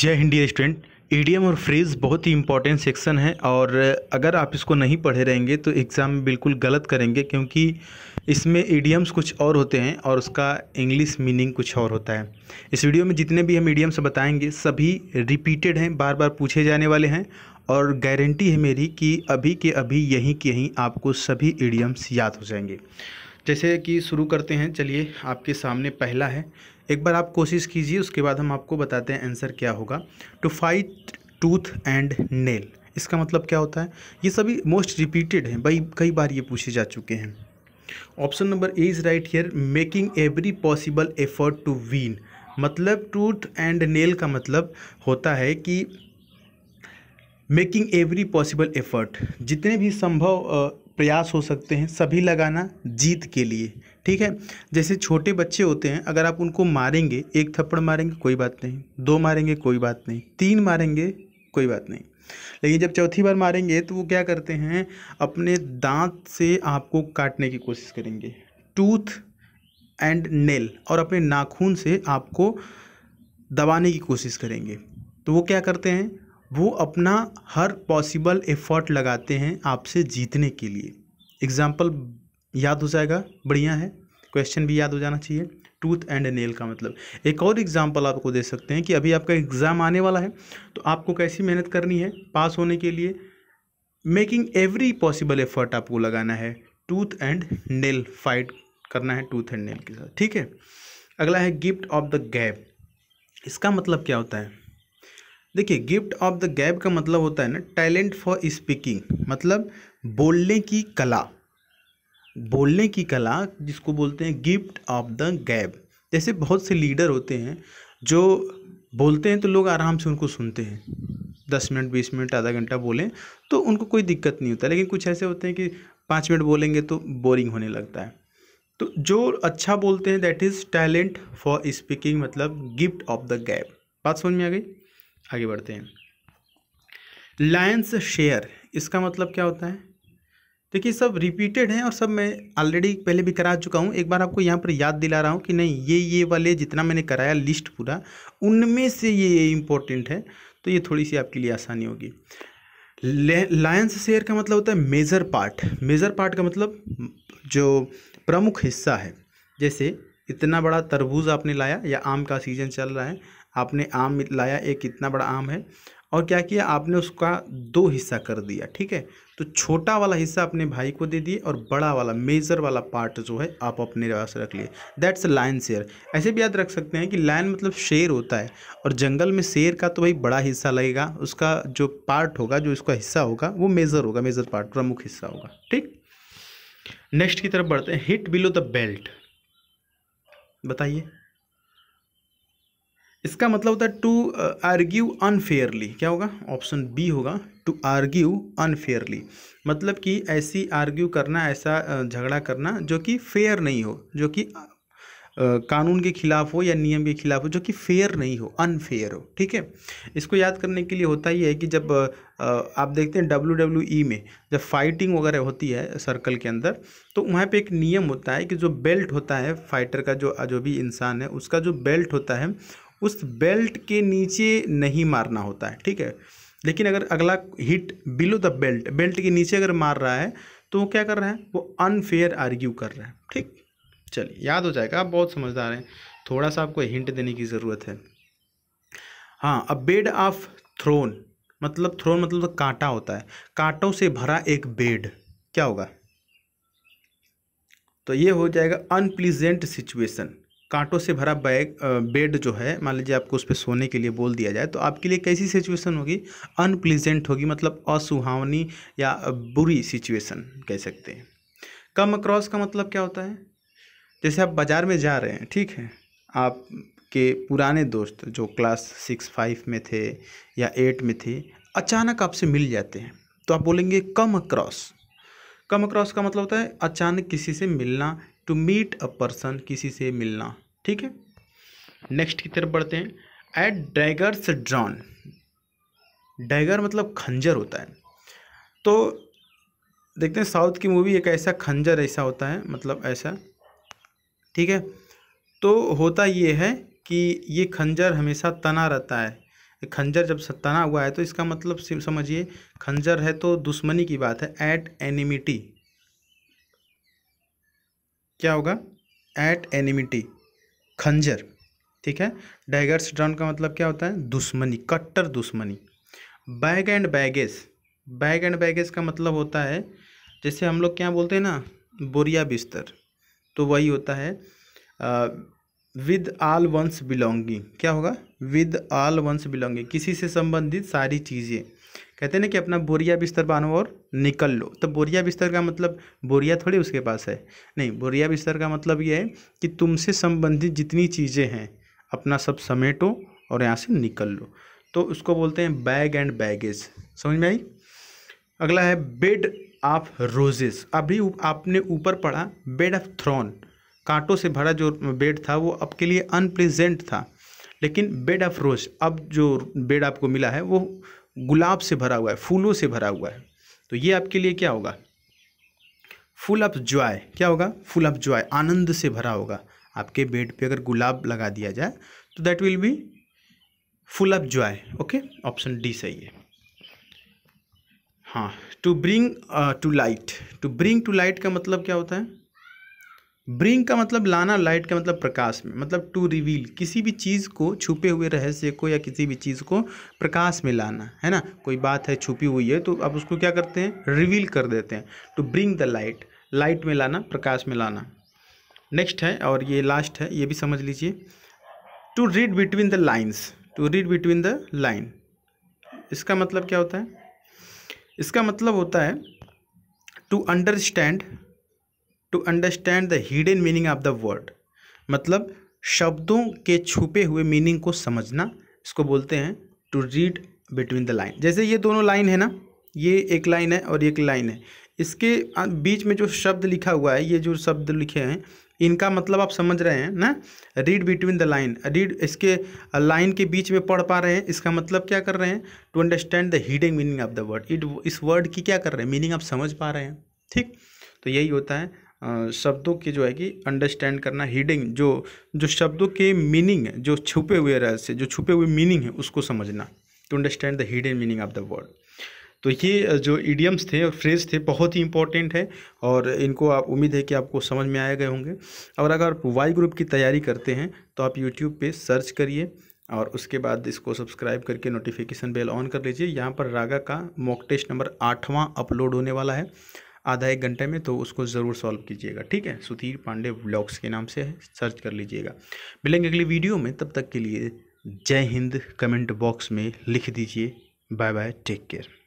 जय हिंदी स्टूडेंट ईडीएम e और फ्रेज बहुत ही इंपॉर्टेंट सेक्शन है और अगर आप इसको नहीं पढ़े रहेंगे तो एग्ज़ाम में बिल्कुल गलत करेंगे क्योंकि इसमें ईडीएम्स e कुछ और होते हैं और उसका इंग्लिश मीनिंग कुछ और होता है इस वीडियो में जितने भी हम ईडीएम्स e बताएंगे सभी रिपीटेड हैं बार बार पूछे जाने वाले हैं और गारंटी है मेरी कि अभी के अभी यहीं के यहीं आपको सभी ईडीएम्स याद हो जाएंगे जैसे कि शुरू करते हैं चलिए आपके सामने पहला है एक बार आप कोशिश कीजिए उसके बाद हम आपको बताते हैं आंसर क्या होगा to fight tooth and nail इसका मतलब क्या होता है ये सभी मोस्ट रिपीटेड हैं भाई कई बार ये पूछे जा चुके हैं option number A is right here making every possible effort to win मतलब टूथ एंड नेल का मतलब होता है कि मेकिंग एवरी पॉसिबल एफर्ट जितने भी संभव प्रयास हो सकते हैं सभी लगाना जीत के लिए ठीक है जैसे छोटे बच्चे होते हैं अगर आप उनको मारेंगे एक थप्पड़ मारेंगे कोई बात नहीं दो मारेंगे कोई बात नहीं तीन मारेंगे कोई बात नहीं लेकिन जब चौथी बार मारेंगे तो वो क्या करते हैं अपने दांत से आपको काटने की कोशिश करेंगे टूथ एंड नेल और अपने नाखून से आपको दबाने की कोशिश करेंगे तो वो क्या करते हैं वो अपना हर पॉसिबल एफर्ट लगाते हैं आपसे जीतने के लिए एग्ज़ाम्पल याद हो जाएगा बढ़िया है क्वेश्चन भी याद हो जाना चाहिए टूथ एंड नेल का मतलब एक और एग्ज़ाम्पल आपको दे सकते हैं कि अभी आपका एग्ज़ाम आने वाला है तो आपको कैसी मेहनत करनी है पास होने के लिए मेकिंग एवरी पॉसिबल एफर्ट आपको लगाना है टूथ एंड नेल फाइट करना है टूथ एंड नेल के साथ ठीक है अगला है गिफ्ट ऑफ द गैप इसका मतलब क्या होता है देखिए गिफ्ट ऑफ द गैप का मतलब होता है ना टैलेंट फॉर स्पीकिंग मतलब बोलने की कला बोलने की कला जिसको बोलते हैं गिफ्ट ऑफ द गैब जैसे बहुत से लीडर होते हैं जो बोलते हैं तो लोग आराम से उनको सुनते हैं दस मिनट बीस मिनट आधा घंटा बोलें तो उनको कोई दिक्कत नहीं होता लेकिन कुछ ऐसे होते हैं कि पाँच मिनट बोलेंगे तो बोरिंग होने लगता है तो जो अच्छा बोलते हैं that is talent for speaking मतलब गिफ्ट ऑफ द गैप बात समझ में आ गई आगे बढ़ते हैं लायंस शेयर इसका मतलब क्या होता है देखिए सब रिपीटेड हैं और सब मैं ऑलरेडी पहले भी करा चुका हूँ एक बार आपको यहाँ पर याद दिला रहा हूँ कि नहीं ये ये वाले जितना मैंने कराया लिस्ट पूरा उनमें से ये ये इम्पोर्टेंट है तो ये थोड़ी सी आपके लिए आसानी होगी लायंस शेयर का मतलब होता है मेजर पार्ट मेजर पार्ट का मतलब जो प्रमुख हिस्सा है जैसे इतना बड़ा तरबूज आपने लाया या आम का सीज़न चल रहा है आपने आम लाया एक इतना बड़ा आम है और क्या किया आपने उसका दो हिस्सा कर दिया ठीक है तो छोटा वाला हिस्सा अपने भाई को दे दिए और बड़ा वाला मेजर वाला पार्ट जो है आप अपने पास रख लिए दैट्स लाइन शेयर ऐसे भी याद रख सकते हैं कि लाइन मतलब शेर होता है और जंगल में शेर का तो भाई बड़ा हिस्सा लगेगा उसका जो पार्ट होगा जो इसका हिस्सा होगा वो मेजर होगा मेजर पार्ट प्रमुख हिस्सा होगा ठीक नेक्स्ट की तरफ बढ़ते हैं हिट बिलो द बेल्ट बताइए इसका मतलब होता है टू आर्ग्यू अनफेयरली क्या होगा ऑप्शन बी होगा टू आर्ग्यू अनफेयरली मतलब कि ऐसी आर्ग्यू करना ऐसा uh, झगड़ा करना जो कि फेयर नहीं हो जो कि uh, कानून के खिलाफ हो या नियम के खिलाफ हो जो कि फेयर नहीं हो अनफेयर हो ठीक है इसको याद करने के लिए होता ही है कि जब uh, आप देखते हैं डब्ल्यू डब्ल्यू ई में जब फाइटिंग वगैरह होती है सर्कल के अंदर तो वहाँ पे एक नियम होता है कि जो बेल्ट होता है फाइटर का जो जो भी इंसान है उसका जो बेल्ट होता है उस बेल्ट के नीचे नहीं मारना होता है ठीक है लेकिन अगर अगला hit below the belt belt के नीचे अगर मार रहा है तो वो क्या कर रहा है वो अनफेयर आर्ग्यू कर रहा है ठीक चलिए याद हो जाएगा आप बहुत समझदार हैं थोड़ा सा आपको हिंट देने की ज़रूरत है हाँ अ बेड ऑफ थ्रोन मतलब थ्रोन मतलब कांटा होता है कांटों से भरा एक बेड क्या होगा तो ये हो जाएगा अनप्लीजेंट सिचुएशन कांटों से भरा बैग बेड जो है मान लीजिए आपको उस पर सोने के लिए बोल दिया जाए तो आपके लिए कैसी सिचुएशन होगी अनप्लीजेंट होगी मतलब असुहावनी या बुरी सिचुएशन कह सकते हैं कम अक्रॉस का मतलब क्या होता है जैसे आप बाज़ार में जा रहे हैं ठीक है आप के पुराने दोस्त जो क्लास सिक्स फाइव में थे या एट में थे अचानक आपसे मिल जाते हैं तो आप बोलेंगे कम अक्रॉस कम अक्रॉस का मतलब होता है अचानक किसी से मिलना टू मीट अ पर्सन किसी से मिलना ठीक है नेक्स्ट की तरफ बढ़ते हैं एट डैगर्स ड्रॉन डैगर मतलब खंजर होता है तो देखते हैं साउथ की मूवी एक ऐसा खंजर ऐसा होता है मतलब ऐसा ठीक है तो होता ये है कि ये खंजर हमेशा तना रहता है खंजर जब तना हुआ है तो इसका मतलब समझिए खंजर है तो दुश्मनी की बात है एट एनिमिटी क्या होगा एट एनिमिटी खंजर ठीक है डैगर्स ड्रॉन का मतलब क्या होता है दुश्मनी कट्टर दुश्मनी bag and baggage bag and baggage का मतलब होता है जैसे हम लोग क्या बोलते हैं ना बोरिया बिस्तर तो वही होता है uh, with all one's belonging क्या होगा विद आल वंस बिलोंगिंग किसी से संबंधित सारी चीज़ें कहते ना कि अपना बोरिया बिस्तर बांधो और निकल लो तो बोरिया बिस्तर का मतलब बोरिया थोड़ी उसके पास है नहीं बोरिया बिस्तर का मतलब ये है कि तुमसे संबंधित जितनी चीज़ें हैं अपना सब समेटो और यहाँ से निकल लो तो उसको बोलते हैं बैग एंड बैगेज समझ में आई अगला है बेड ऑफ रोजेस अभी आपने ऊपर पढ़ा बेड ऑफ थ्रॉन कांटों से भरा जो बेड था वो आपके लिए अनप्रेजेंट था लेकिन बेड ऑफ रोज अब जो बेड आपको मिला है वो गुलाब से भरा हुआ है फूलों से भरा हुआ है तो ये आपके लिए क्या होगा फुल ऑफ जॉय क्या होगा फुल ऑफ जॉय आनंद से भरा होगा आपके बेड पे अगर गुलाब लगा दिया जाए तो that will be full of joy okay option D सही है हाँ to bring to light to bring to light का मतलब क्या होता है ब्रिंग का मतलब लाना लाइट का मतलब प्रकाश में मतलब टू रिवील किसी भी चीज़ को छुपे हुए रहस्य को या किसी भी चीज़ को प्रकाश में लाना है ना कोई बात है छुपी हुई है तो आप उसको क्या करते हैं रिवील कर देते हैं to bring the light light में लाना प्रकाश में लाना नेक्स्ट है और ये लास्ट है ये भी समझ लीजिए to read between the lines to read between the line इसका मतलब क्या होता है इसका मतलब होता है to understand to understand the hidden meaning of the word मतलब शब्दों के छुपे हुए मीनिंग को समझना इसको बोलते हैं to read between the line जैसे ये दोनों लाइन है ना ये एक लाइन है और एक लाइन है इसके अं, बीच में जो शब्द लिखा हुआ है ये जो शब्द लिखे हैं इनका मतलब आप समझ रहे हैं ना read between the line read इसके लाइन के बीच में पढ़ पा रहे हैं इसका मतलब क्या कर रहे हैं to understand the hiding meaning of the word it इस वर्ड की क्या कर रहे हैं मीनिंग आप समझ पा रहे हैं ठीक तो यही होता है शब्दों की जो है कि अंडरस्टैंड करना हीडिंग जो जो शब्दों के मीनिंग जो छुपे हुए रहस्य जो छुपे हुए मीनिंग है उसको समझना to understand the hidden meaning of the word तो ये जो इडियम्स थे और फ्रेज थे बहुत ही इंपॉर्टेंट है और इनको आप उम्मीद है कि आपको समझ में आए गए होंगे और अगर आप वाई ग्रुप की तैयारी करते हैं तो आप यूट्यूब पे सर्च करिए और उसके बाद इसको सब्सक्राइब करके नोटिफिकेशन बेल ऑन कर लीजिए यहाँ पर रागा का मॉक टेस्ट नंबर आठवां अपलोड होने वाला है आधा एक घंटे में तो उसको ज़रूर सॉल्व कीजिएगा ठीक है सुधीर पांडे ब्लॉग्स के नाम से है सर्च कर लीजिएगा मिलेंगे अगली वीडियो में तब तक के लिए जय हिंद कमेंट बॉक्स में लिख दीजिए बाय बाय टेक केयर